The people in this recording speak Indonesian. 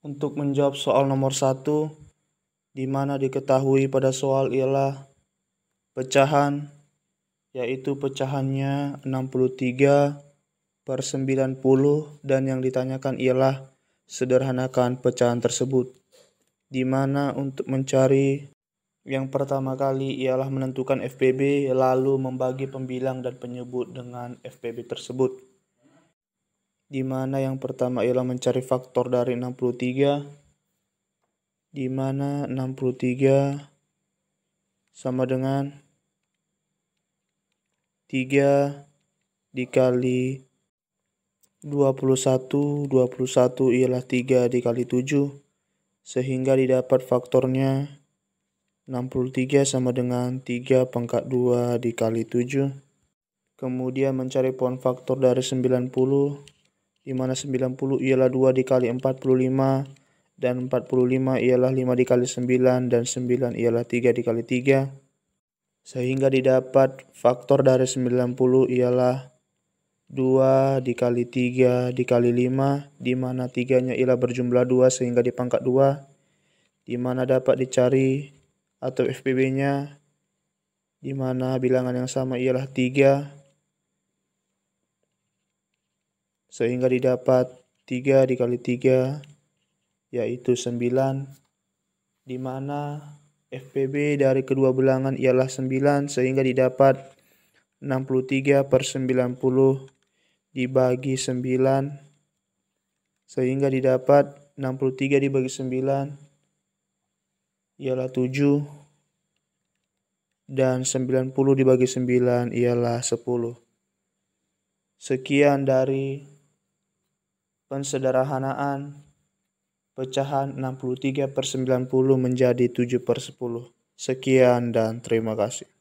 untuk menjawab soal nomor satu, di mana diketahui pada soal ialah pecahan, yaitu pecahannya 63 per 90 dan yang ditanyakan ialah sederhanakan pecahan tersebut. Di mana untuk mencari yang pertama kali ialah menentukan FPB lalu membagi pembilang dan penyebut dengan FPB tersebut di mana yang pertama ialah mencari faktor dari 63 di mana 63 sama dengan 3 dikali 21 21 ialah 3 dikali 7 sehingga didapat faktornya 63 sama dengan 3 pangkat 2 dikali 7 kemudian mencari pohon faktor dari 90 di mana 90 ialah 2 dikali 45 dan 45 ialah 5 dikali 9 dan 9 ialah 3 dikali 3 sehingga didapat faktor dari 90 ialah 2 dikali 3 dikali 5 di mana 3-nya ialah berjumlah 2 sehingga dipangkat 2 di mana dapat dicari atau FPB-nya di mana bilangan yang sama ialah 3 sehingga didapat 3 dikali 3 yaitu 9 di mana FPB dari kedua bilangan ialah 9 sehingga didapat 63 per 90 dibagi 9 sehingga didapat 63 dibagi 9 ialah 7 dan 90 dibagi 9 ialah 10. Sekian dari pensederhanaan pecahan 63 per 90 menjadi 7 per 10. Sekian dan terima kasih.